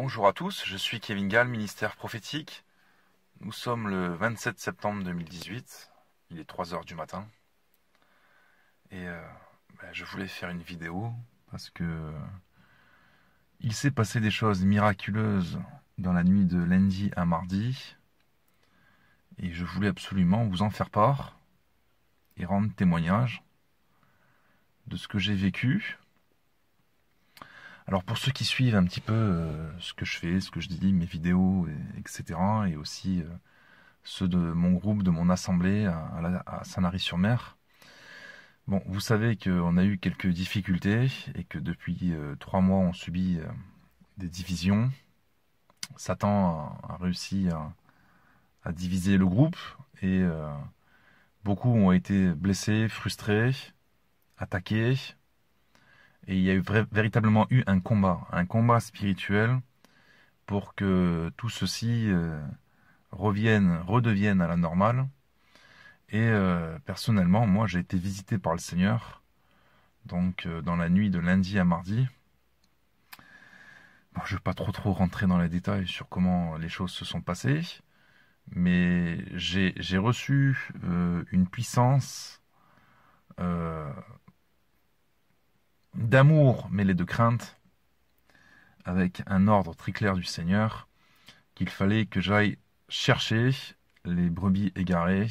Bonjour à tous, je suis Kevin Gall, ministère prophétique. Nous sommes le 27 septembre 2018, il est 3h du matin. Et euh, ben, je voulais faire une vidéo parce que il s'est passé des choses miraculeuses dans la nuit de lundi à mardi. Et je voulais absolument vous en faire part et rendre témoignage de ce que j'ai vécu, alors pour ceux qui suivent un petit peu euh, ce que je fais, ce que je dis, mes vidéos, etc., et aussi euh, ceux de mon groupe, de mon assemblée à, saint à sur mer bon, vous savez qu'on a eu quelques difficultés et que depuis euh, trois mois on subit des divisions. Satan a, réussi à, diviser le groupe et beaucoup ont été blessés, frustrés, attaqués, et il y a eu véritablement eu un combat, un combat spirituel pour que tout ceci euh, revienne, redevienne à la normale. Et euh, personnellement, moi, j'ai été visité par le Seigneur, donc euh, dans la nuit de lundi à mardi. je ne vais pas trop trop rentrer dans les détails sur comment les choses se sont passées, mais j'ai reçu une puissance d'amour mêlé de crainte, avec un ordre très clair du Seigneur, qu'il fallait que j'aille chercher les brebis égarées,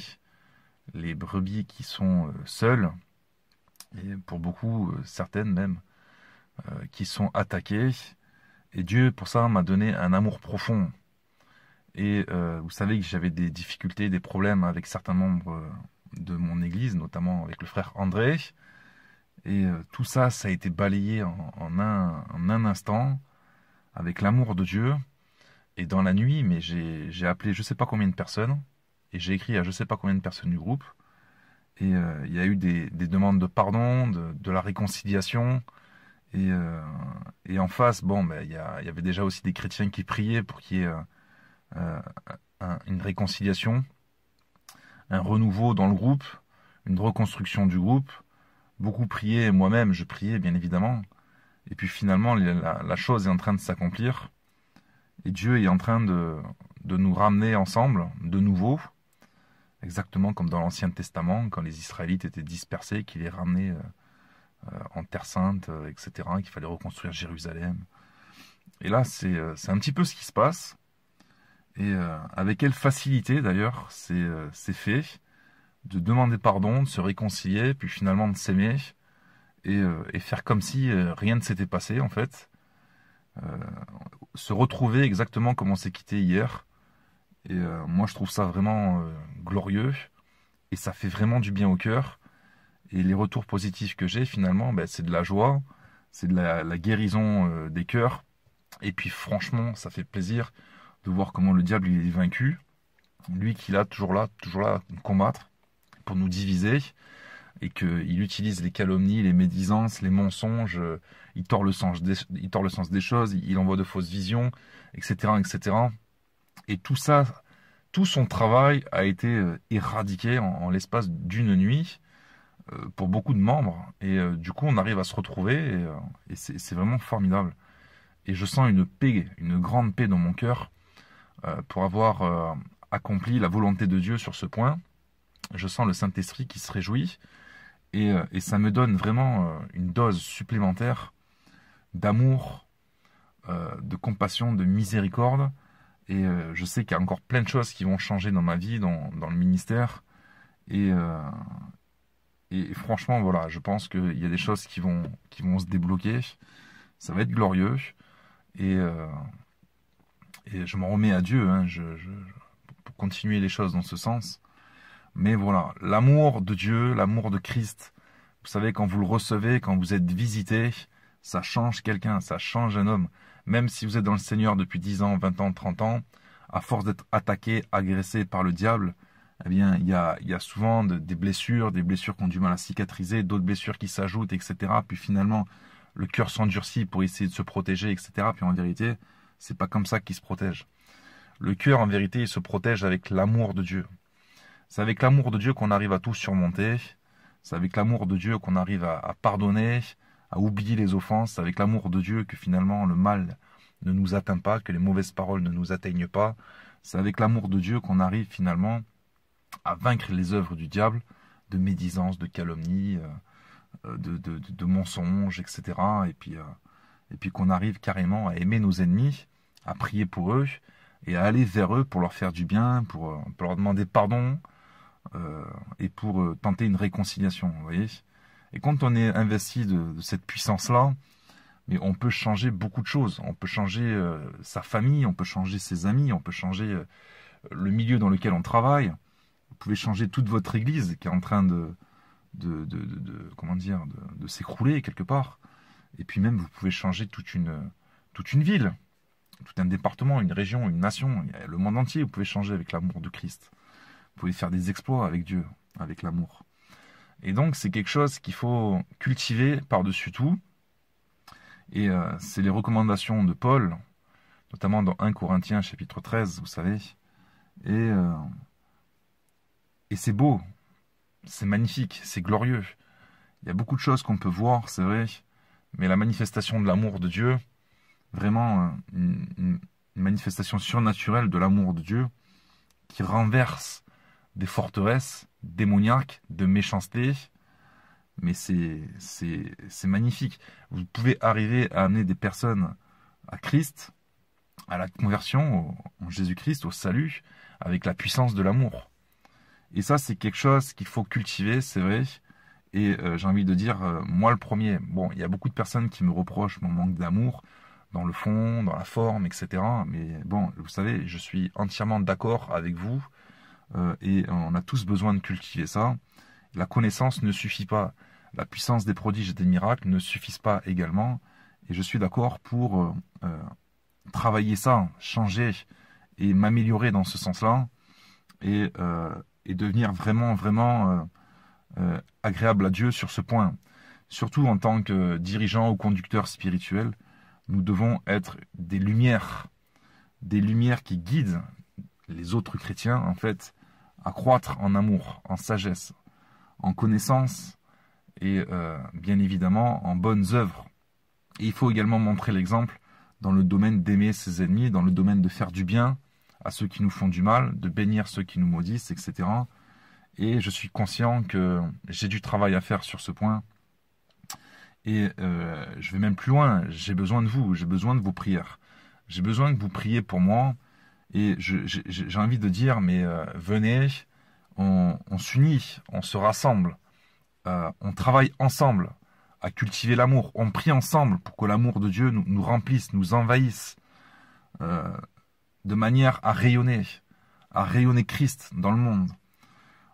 les brebis qui sont euh, seules, et pour beaucoup, euh, certaines même, euh, qui sont attaquées. Et Dieu, pour ça, m'a donné un amour profond. Et vous savez que j'avais des difficultés, des problèmes avec certains membres de mon église, notamment avec le frère André, et euh, tout ça, ça a été balayé en, un, instant, avec l'amour de Dieu. Et dans la nuit, mais j'ai appelé je ne sais pas combien de personnes, et j'ai écrit à je ne sais pas combien de personnes du groupe. Et euh, il y a eu des, demandes de pardon, de, la réconciliation. Et, euh, et, en face, bon, ben, il, y, avait déjà aussi des chrétiens qui priaient pour qu'il y ait une réconciliation, un renouveau dans le groupe, une reconstruction du groupe beaucoup prié, moi-même je priais bien évidemment, et puis finalement la, chose est en train de s'accomplir, et Dieu est en train de, de nous ramener ensemble, de nouveau, exactement comme dans l'Ancien Testament, quand les Israélites étaient dispersés, qu'il les ramenait euh, euh, en Terre Sainte, euh, etc., qu'il fallait reconstruire Jérusalem. Et là, c'est un petit peu ce qui se passe. Et avec quelle facilité, d'ailleurs, c'est fait de demander pardon, de se réconcilier, puis finalement de s'aimer et, euh, faire comme si euh, rien ne s'était passé en fait. Euh, se retrouver exactement comme on s'est quitté hier. Et moi, je trouve ça vraiment glorieux et ça fait vraiment du bien au cœur. Et les retours positifs que j'ai finalement, ben, c'est de la joie, c'est de la, guérison des cœurs. Et puis franchement, ça fait plaisir de voir comment le diable il est vaincu. Lui qui l'a toujours là, toujours là, combattre pour nous diviser et qu'il utilise les calomnies, les médisances, les mensonges, euh, il tord le sens des, le sens des choses, il envoie de fausses visions, etc., etc. Et tout ça, tout son travail a été euh, éradiqué en, l'espace d'une nuit euh, pour beaucoup de membres. Et du coup, on arrive à se retrouver et, et c'est vraiment formidable. Et je sens une paix, une grande paix dans mon cœur pour avoir accompli la volonté de Dieu sur ce point je sens le Saint-Esprit qui se réjouit et, euh, ça me donne vraiment euh, une dose supplémentaire d'amour, euh, de compassion, de miséricorde. Et je sais qu'il y a encore plein de choses qui vont changer dans ma vie, dans, le ministère. Et, et franchement, voilà, je pense qu'il y a des choses qui vont, qui vont se débloquer. Ça va être glorieux. Et, je m'en remets à Dieu hein. pour continuer les choses dans ce sens. Mais voilà, l'amour de Dieu, l'amour de Christ, vous savez, quand vous le recevez, quand vous êtes visité, ça change quelqu'un, ça change un homme. Même si vous êtes dans le Seigneur depuis 10 ans, 20 ans, 30 ans, à force d'être attaqué, agressé par le diable, eh bien, il y a, souvent des blessures, des blessures qui ont du mal à cicatriser, d'autres blessures qui s'ajoutent, etc. Puis finalement, le cœur s'endurcit pour essayer de se protéger, etc. Puis en vérité, c'est pas comme ça qu'il se protège. Le cœur, en vérité, il se protège avec l'amour de Dieu. C'est avec l'amour de Dieu qu'on arrive à tout surmonter. C'est avec l'amour de Dieu qu'on arrive à, pardonner, à oublier les offenses. C'est avec l'amour de Dieu que finalement le mal ne nous atteint pas, que les mauvaises paroles ne nous atteignent pas. C'est avec l'amour de Dieu qu'on arrive finalement à vaincre les œuvres du diable de médisance, de calomnie, euh, euh, de, mensonges, etc. Et puis, euh, et puis qu'on arrive carrément à aimer nos ennemis, à prier pour eux et à aller vers eux pour leur faire du bien, pour leur demander pardon, euh, et pour euh, tenter une réconciliation, vous voyez. Et quand on est investi de, cette puissance-là, mais on peut changer beaucoup de choses. On peut changer euh, sa famille, on peut changer ses amis, on peut changer le milieu dans lequel on travaille. Vous pouvez changer toute votre église qui est en train de, de, de comment dire, de, s'écrouler quelque part. Et puis même, vous pouvez changer toute une, toute une ville, tout un département, une région, une nation, le monde entier. Vous pouvez changer avec l'amour de Christ. Vous pouvez faire des exploits avec Dieu, avec l'amour. Et donc c'est quelque chose qu'il faut cultiver par-dessus tout. Et euh, c'est les recommandations de Paul, notamment dans 1 Corinthiens chapitre 13, vous savez. Et, euh, et c'est beau, c'est magnifique, c'est glorieux. Il y a beaucoup de choses qu'on peut voir, c'est vrai, mais la manifestation de l'amour de Dieu, vraiment euh, une manifestation surnaturelle de l'amour de Dieu, qui renverse des forteresses démoniaques de méchanceté. Mais c'est magnifique. Vous pouvez arriver à amener des personnes à Christ, à la conversion en Jésus-Christ, au salut, avec la puissance de l'amour. Et ça, c'est quelque chose qu'il faut cultiver, c'est vrai. Et euh, j'ai envie de dire, euh, moi le premier, bon, il y a beaucoup de personnes qui me reprochent mon manque d'amour, dans le fond, dans la forme, etc. Mais bon, vous savez, je suis entièrement d'accord avec vous euh, et on a tous besoin de cultiver ça. La connaissance ne suffit pas. La puissance des prodiges et des miracles ne suffisent pas également. Et je suis d'accord pour euh, euh, travailler ça, changer et m'améliorer dans ce sens-là et, et, devenir vraiment, vraiment agréable à Dieu sur ce point. Surtout en tant que dirigeant ou conducteur spirituel, nous devons être des lumières, des lumières qui guident les autres chrétiens, en fait, à croître en amour, en sagesse, en connaissance et euh, bien évidemment en bonnes œuvres. il faut également montrer l'exemple dans le domaine d'aimer ses ennemis, dans le domaine de faire du bien à ceux qui nous font du mal, de bénir ceux qui nous maudissent, etc. Et je suis conscient que j'ai du travail à faire sur ce point. Et euh, je vais même plus loin, j'ai besoin de vous, j'ai besoin de vos prières. J'ai besoin que vous priez pour moi, et j'ai envie de dire, mais euh, venez, on, s'unit, on se rassemble, euh, on travaille ensemble à cultiver l'amour, on prie ensemble pour que l'amour de Dieu nous, remplisse, nous envahisse, euh, de manière à rayonner, à rayonner Christ dans le monde.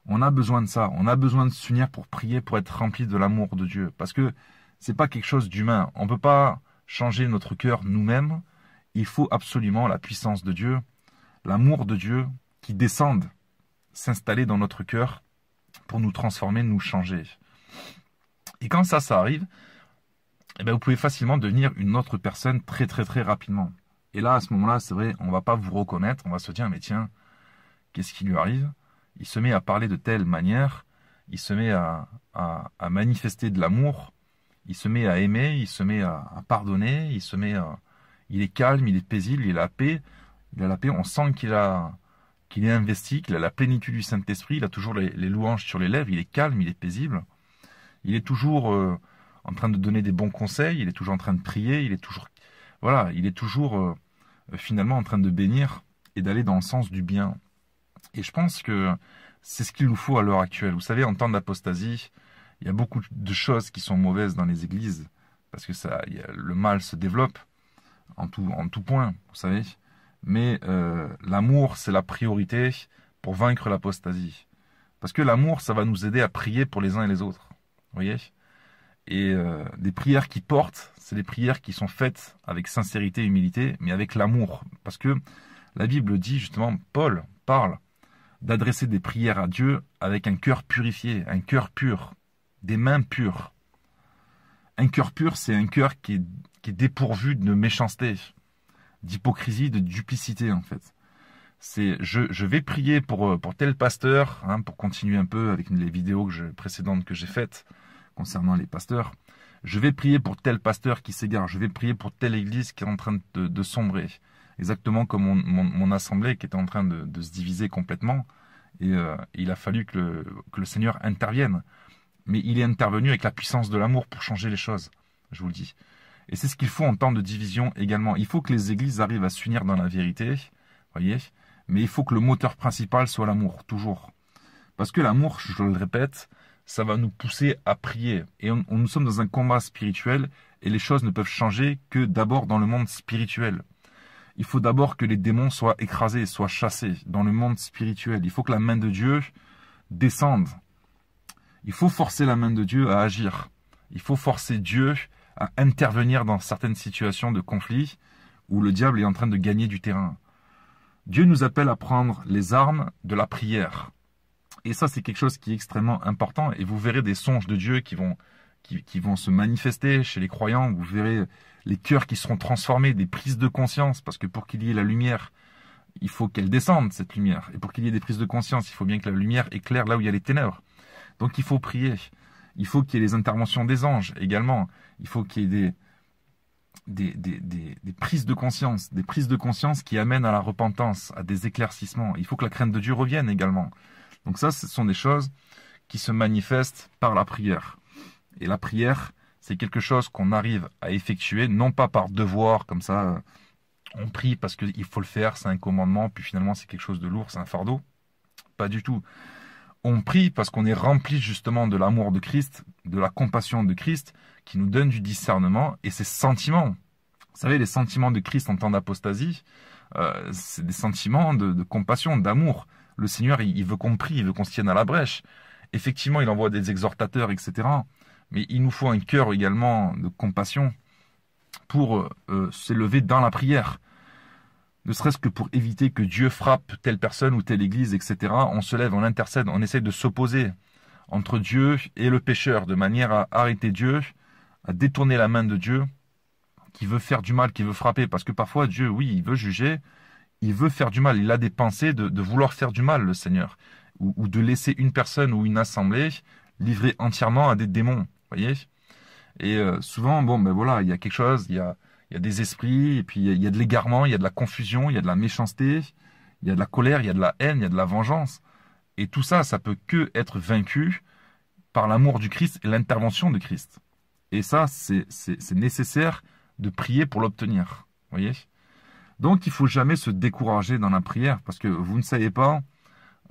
On a besoin de ça, on a besoin de s'unir pour prier, pour être rempli de l'amour de Dieu, parce que ce n'est pas quelque chose d'humain. On ne peut pas changer notre cœur nous-mêmes. Il faut absolument la puissance de Dieu l'amour de Dieu qui descende s'installer dans notre cœur pour nous transformer, nous changer. Et quand ça, ça arrive, eh bien, vous pouvez facilement devenir une autre personne très très très rapidement. Et là, à ce moment-là, c'est vrai, on ne va pas vous reconnaître, on va se dire, mais tiens, qu'est-ce qui lui arrive Il se met à parler de telle manière, il se met à, à, manifester de l'amour, il se met à aimer, il se met à, pardonner, il se met Il est calme, il est paisible, il est la paix il a la paix, on sent qu'il a qu'il est investi, qu'il a la plénitude du Saint-Esprit, il a toujours les, louanges sur les lèvres, il est calme, il est paisible, il est toujours euh, en train de donner des bons conseils, il est toujours en train de prier, il est toujours voilà, il est toujours euh, finalement en train de bénir et d'aller dans le sens du bien. Et je pense que c'est ce qu'il nous faut à l'heure actuelle. Vous savez, en temps d'apostasie, il y a beaucoup de choses qui sont mauvaises dans les églises parce que ça, le mal se développe en tout, en tout point, vous savez mais euh, l'amour, c'est la priorité pour vaincre l'apostasie. Parce que l'amour, ça va nous aider à prier pour les uns et les autres. Vous voyez Et euh, des prières qui portent, c'est des prières qui sont faites avec sincérité et humilité, mais avec l'amour. Parce que la Bible dit justement, Paul parle d'adresser des prières à Dieu avec un cœur purifié, un cœur pur, des mains pures. Un cœur pur, c'est un cœur qui est dépourvu de méchanceté d'hypocrisie, de duplicité en fait. C'est je, je, vais prier pour, euh, pour tel pasteur, hein, pour continuer un peu avec les vidéos précédentes que j'ai faites concernant les pasteurs. Je vais prier pour tel pasteur qui s'égare, je vais prier pour telle église qui est en train de, sombrer. Exactement comme mon, assemblée qui était en train de, se diviser complètement. Et euh, il a fallu que le, que le Seigneur intervienne. Mais il est intervenu avec la puissance de l'amour pour changer les choses, je vous le dis. Et c'est ce qu'il faut en temps de division également. Il faut que les églises arrivent à s'unir dans la vérité, voyez, mais il faut que le moteur principal soit l'amour, toujours. Parce que l'amour, je le répète, ça va nous pousser à prier. Et nous sommes dans un combat spirituel et les choses ne peuvent changer que d'abord dans le monde spirituel. Il faut d'abord que les démons soient écrasés, soient chassés dans le monde spirituel. Il faut que la main de Dieu descende. Il faut forcer la main de Dieu à agir. Il faut forcer Dieu à intervenir dans certaines situations de conflit où le diable est en train de gagner du terrain. Dieu nous appelle à prendre les armes de la prière. Et ça, c'est quelque chose qui est extrêmement important. Et vous verrez des songes de Dieu qui vont, qui, vont se manifester chez les croyants. Vous verrez les cœurs qui seront transformés, des prises de conscience. Parce que pour qu'il y ait la lumière, il faut qu'elle descende, cette lumière. Et pour qu'il y ait des prises de conscience, il faut bien que la lumière éclaire là où il y a les ténèbres. Donc il faut prier. Il faut qu'il y ait les interventions des anges également. Il faut qu'il y ait des, des, des, des, prises de conscience, des prises de conscience qui amènent à la repentance, à des éclaircissements. Il faut que la crainte de Dieu revienne également. Donc ça, ce sont des choses qui se manifestent par la prière. Et la prière, c'est quelque chose qu'on arrive à effectuer, non pas par devoir, comme ça, euh, on prie parce qu'il faut le faire, c'est un commandement, puis finalement c'est quelque chose de lourd, c'est un fardeau. Pas du tout on prie parce qu'on est rempli justement de l'amour de Christ, de la compassion de Christ, qui nous donne du discernement et ses sentiments. Vous savez, les sentiments de Christ en temps d'apostasie, euh, c'est des sentiments de, compassion, d'amour. Le Seigneur, il, veut qu'on prie, il veut qu'on se tienne à la brèche. Effectivement, il envoie des exhortateurs, etc. Mais il nous faut un cœur également de compassion pour euh, euh, s'élever dans la prière ne serait-ce que pour éviter que Dieu frappe telle personne ou telle église, etc., on se lève, on intercède, on essaie de s'opposer entre Dieu et le pécheur, de manière à arrêter Dieu, à détourner la main de Dieu, qui veut faire du mal, qui veut frapper. Parce que parfois, Dieu, oui, il veut juger, il veut faire du mal, il a des pensées de, vouloir faire du mal, le Seigneur, ou, de laisser une personne ou une assemblée livrée entièrement à des démons, voyez Et euh, souvent, bon, ben voilà, il y a quelque chose, il y a il y a des esprits, et puis il y a de l'égarement, il y a de la confusion, il y a de la méchanceté, il y a de la colère, il y a de la haine, il y a de la vengeance. Et tout ça, ça peut que être vaincu par l'amour du Christ et l'intervention de Christ. Et ça, c'est nécessaire de prier pour l'obtenir. voyez Donc, il faut jamais se décourager dans la prière, parce que vous ne savez pas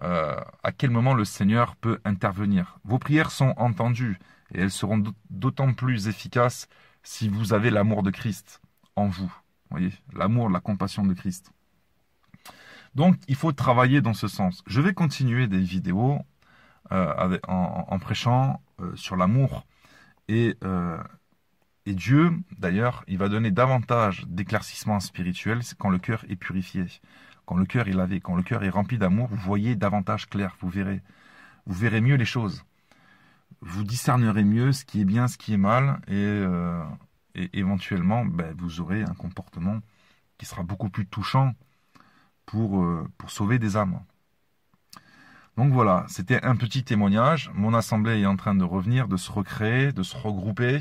euh, à quel moment le Seigneur peut intervenir. Vos prières sont entendues, et elles seront d'autant plus efficaces si vous avez l'amour de Christ en vous. voyez, l'amour, la compassion de Christ. Donc, il faut travailler dans ce sens. Je vais continuer des vidéos euh, en, prêchant euh, sur l'amour. Et, euh, et Dieu, d'ailleurs, il va donner davantage d'éclaircissement spirituel quand le cœur est purifié, quand le cœur est lavé, quand le cœur est rempli d'amour. Vous voyez davantage clair, vous verrez. Vous verrez mieux les choses. Vous discernerez mieux ce qui est bien, ce qui est mal. Et et éventuellement, bah, vous aurez un comportement qui sera beaucoup plus touchant pour, euh, pour sauver des âmes. Donc voilà, c'était un petit témoignage. Mon assemblée est en train de revenir, de se recréer, de se regrouper.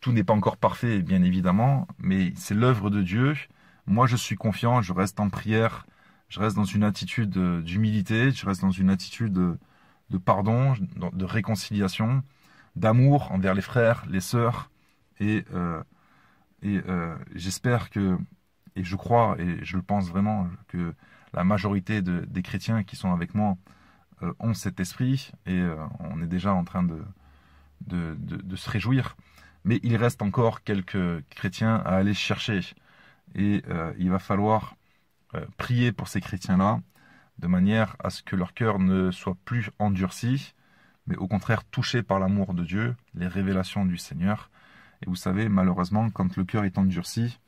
Tout n'est pas encore parfait, bien évidemment, mais c'est l'œuvre de Dieu. Moi, je suis confiant, je reste en prière, je reste dans une attitude euh, d'humilité, je reste dans une attitude de, euh, de pardon, de réconciliation, d'amour envers les frères, les sœurs, et, euh, et euh, j'espère que, et je crois, et je le pense vraiment, que la majorité des chrétiens qui sont avec moi euh, ont cet esprit, et on est déjà en train de, de, se réjouir. Mais il reste encore quelques chrétiens à aller chercher. Et il va falloir prier pour ces chrétiens-là, de manière à ce que leur cœur ne soit plus endurci, mais au contraire touché par l'amour de Dieu, les révélations du Seigneur, et vous savez, malheureusement, quand le cœur est endurci,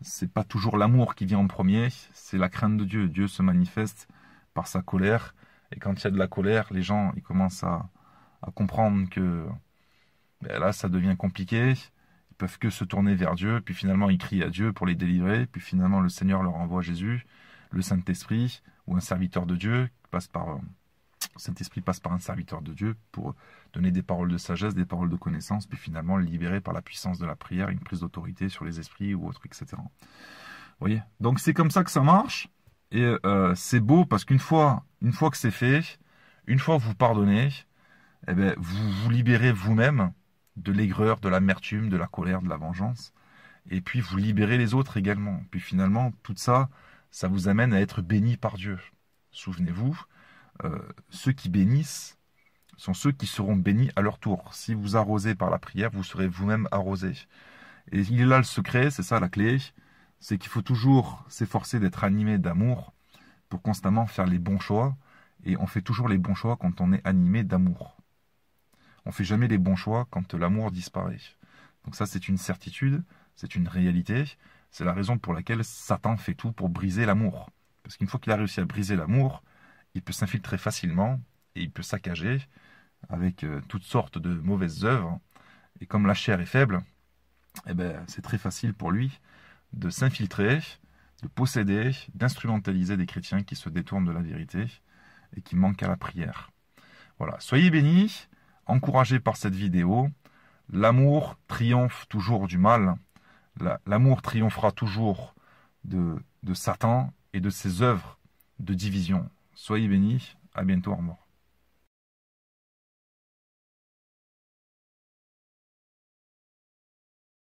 c'est pas toujours l'amour qui vient en premier, c'est la crainte de Dieu. Dieu se manifeste par sa colère. Et quand il y a de la colère, les gens ils commencent à, comprendre que ben là, ça devient compliqué. Ils peuvent que se tourner vers Dieu. Puis finalement, ils crient à Dieu pour les délivrer. Puis finalement, le Seigneur leur envoie Jésus, le Saint-Esprit ou un serviteur de Dieu qui passe par Saint-Esprit passe par un serviteur de Dieu pour donner des paroles de sagesse, des paroles de connaissance, puis finalement libérer par la puissance de la prière une prise d'autorité sur les esprits ou autre, etc. Vous voyez Donc c'est comme ça que ça marche. Et euh, c'est beau parce qu'une fois, une fois que c'est fait, une fois que vous pardonnez, eh bien, vous vous libérez vous-même de l'aigreur, de l'amertume, de la colère, de la vengeance. Et puis vous libérez les autres également. Puis finalement, tout ça, ça vous amène à être béni par Dieu. Souvenez-vous, euh, ceux qui bénissent sont ceux qui seront bénis à leur tour. Si vous arrosez par la prière, vous serez vous-même arrosé. Et il est là le secret, c'est ça la clé, c'est qu'il faut toujours s'efforcer d'être animé d'amour pour constamment faire les bons choix, et on fait toujours les bons choix quand on est animé d'amour. On ne fait jamais les bons choix quand l'amour disparaît. Donc ça c'est une certitude, c'est une réalité, c'est la raison pour laquelle Satan fait tout pour briser l'amour. Parce qu'une fois qu'il a réussi à briser l'amour, il peut s'infiltrer facilement et il peut saccager avec euh, toutes sortes de mauvaises œuvres. Et comme la chair est faible, eh ben, c'est très facile pour lui de s'infiltrer, de posséder, d'instrumentaliser des chrétiens qui se détournent de la vérité et qui manquent à la prière. Voilà, soyez bénis, encouragés par cette vidéo. L'amour triomphe toujours du mal. L'amour triomphera toujours de, de Satan et de ses œuvres de division. Soyez bénis, à bientôt, au mort.